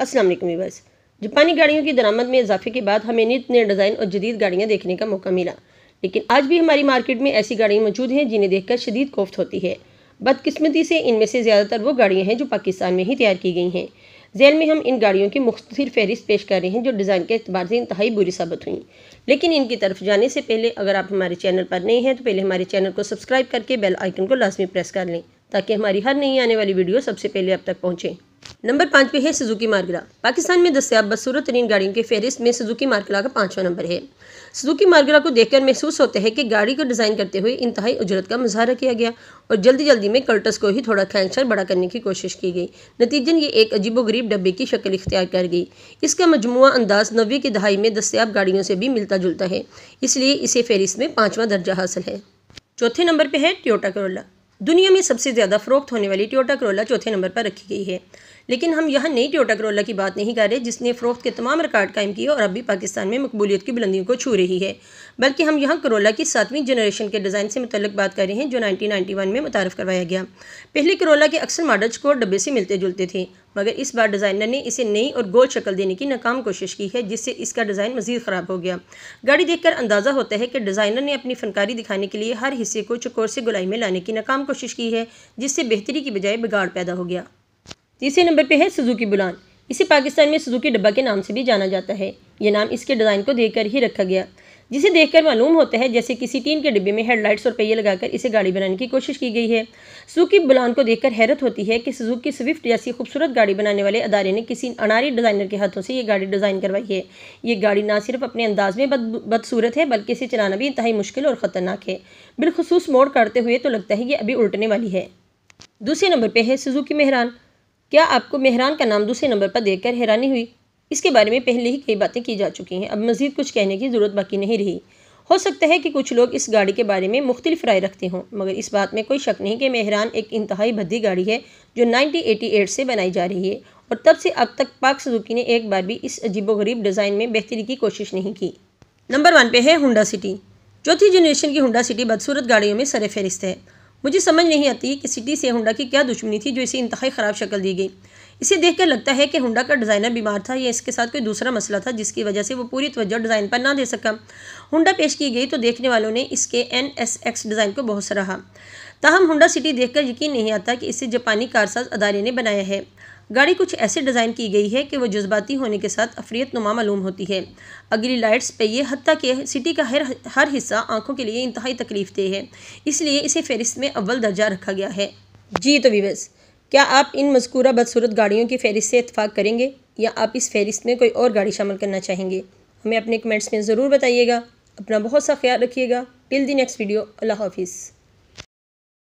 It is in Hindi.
असलम वीवर्स जापानी गाड़ियों की दरामद में इजाफे के बाद हमें नित नए डिज़ाइन और जदीद गाड़ियाँ देखने का मौका मिला लेकिन आज भी हमारी मार्केट में ऐसी गाड़ियाँ मौजूद हैं जिन्हें देखकर शदीद कोफ्त होती है बदकस्मती से इनमें से ज़्यादातर वो गाड़ियाँ हैं जो पाकिस्तान में ही तैयार की गई हैं जैन में हम इन गाड़ियों की मुख्तर फहरिस्त पेश कर रहे हैं जो डिज़ाइन के अतबार से इंतहाई बुरी साबित हुई लेकिन इनकी तरफ जाने से पहले अगर आप हमारे चैनल पर नहीं हैं तो पहले हमारे चैनल को सब्सक्राइब करके बेल आइकन को लाजमी प्रेस कर लें ताकि हमारी हर नई आने वाली वीडियो सबसे पहले अब तक पहुँचें नंबर पाँच पे है सुजुकी मार्गरा पाकिस्तान में दस्याब बसूरत तरीन गाड़ियों के फहरिस्त में सुजुकी मार्गरा का पाँचवा नंबर है सुजुकी मार्गरा को देखकर महसूस होता है कि गाड़ी को डिज़ाइन करते हुए इंतहाई उजरत का मुजाहरा किया गया और जल्दी जल्दी में कल्टस को ही थोड़ा खैंगसर बड़ा करने की कोशिश की गई नतीजन ये एक अजीब गरीब डब्बे की शक्ल इख्तियार कर गई इसका मजमू अंदाज नबे की दहाई में दस्तियाब गाड़ियों से भी मिलता जुलता है इसलिए इसे फहरिस्त में पाँचवा दर्जा हासिल है चौथे नंबर पर है ट्योटा करोला दुनिया में सबसे ज़्यादा फरोख्त होने वाली ट्योटा करोला चौथे नंबर पर रखी गई है लेकिन हम यहाँ नई टोटा करोला की बात नहीं कर रहे जिसने फ़रोख्त के तमाम रिकार्ड कायम किए और अब भी पाकिस्तान में मकबूलीत की बुलंदियों को छू रही है बल्कि हम यहाँ करोला की सातवीं जनरेशन के डिज़ाइन से मतलब बात कर रहे हैं जो नाइनटीन वन में मुतारफ़ करवाया गया पहले करोला के अक्सर मॉडल्स को डब्बे से मिलते जुलते थे मगर इस बार डिज़ाइनर ने इसे नई और गोल शक्ल देने की नाकाम कोशिश की है जिससे इसका डिज़ाइन मजीद ख़राब हो गया गाड़ी देखकर अंदाज़ा होता है कि डिज़ाइनर ने अपनी फनकारी दिखाने के लिए हर हिस्से को चकोर से गुलाई में लाने की नाकाम कोशिश की है जिससे बेहतरी की बजाय बिगाड़ पैदा हो गया तीसरे नंबर पे है सुजुकी बुलान इसे पाकिस्तान में सुजुकी डब्बा के नाम से भी जाना जाता है यह नाम इसके डिज़ाइन को देखकर ही रखा गया जिसे देखकर मालूम होता है जैसे किसी टीन के डिब्बे में हेडलाइट्स और पहिए लगाकर इसे गाड़ी बनाने की कोशिश की गई है सुजुकी बुलान को देखकर हैरत होती है कि सुजुकी स्विफ्ट जैसी खूबसूरत गाड़ी बनाने वाले अदारे ने किसी अनारी डिज़ाइनर के हाथों से ये गाड़ी डिज़ाइन करवाई है ये गाड़ी ना सिर्फ अपने अंदाज में बदसूरत है बल्कि इसे चलाना भी इतहाई मुश्किल और ख़तरनाक है बिलखसूस मोड़ काटते हुए तो लगता है ये अभी उल्टने वाली है दूसरे नंबर पर है सुजुकी मेहरान क्या आपको मेहरान का नाम दूसरे नंबर पर देखकर हैरानी हुई इसके बारे में पहले ही कई बातें की जा चुकी हैं अब मज़ीद कुछ कहने की ज़रूरत बाकी नहीं रही हो सकता है कि कुछ लोग इस गाड़ी के बारे में मुख्तलिफ राय रखते हों मगर इस बात में कोई शक नहीं कि मेहरान एक इंतहाई भद्दी गाड़ी है जो 1988 से बनाई जा रही है और तब से अब तक पाक सुजुकी ने एक बार भी इस अजीबोगरीब डिज़ाइन में बेहतरी की कोशिश नहीं की नंबर वन पे है हुडा सिटी चौथी जनरेशन की हुडा सिटी बदसूरत गाड़ियों में सर फहरिस्त है मुझे समझ नहीं आती कि सिटी से होंडा की क्या दुश्मनी थी जो इसे इंतहाई ख़राब शक्ल दी गई इसे देखकर लगता है कि होंडा का डिज़ाइनर बीमार था या इसके साथ कोई दूसरा मसला था जिसकी वजह से वो पूरी तवज्जो डिज़ाइन पर ना दे सका होंडा पेश की गई तो देखने वालों ने इसके एन एस एक्स डिज़ाइन को बहुत सराहा ताहम होंडा सिटी देखकर यकीन नहीं आता कि इसे जापानी कारसाज अदारे ने बनाया है गाड़ी कुछ ऐसे डिज़ाइन की गई है कि वो जज्बाती होने के साथ अफरीत नुमा मालूम होती है अगली लाइट्स पे ये हती कि सिटी का हर हर हिस्सा आंखों के लिए इंतहाई तकलीफ दे है इसलिए इसे फहरिस्त में अव्वल दर्जा रखा गया है जी तो विवेस क्या आप इन मजकूरा बदसूरत गाड़ियों की फहरिस्त से इतफाक़ करेंगे या आप इस फहरिस्त में कोई और गाड़ी शामिल करना चाहेंगे हमें अपने कमेंट्स में ज़रूर बताइएगा अपना बहुत सा ख्याल रखिएगा टिल दी नेक्स्ट वीडियो अल्लाह हाफिज़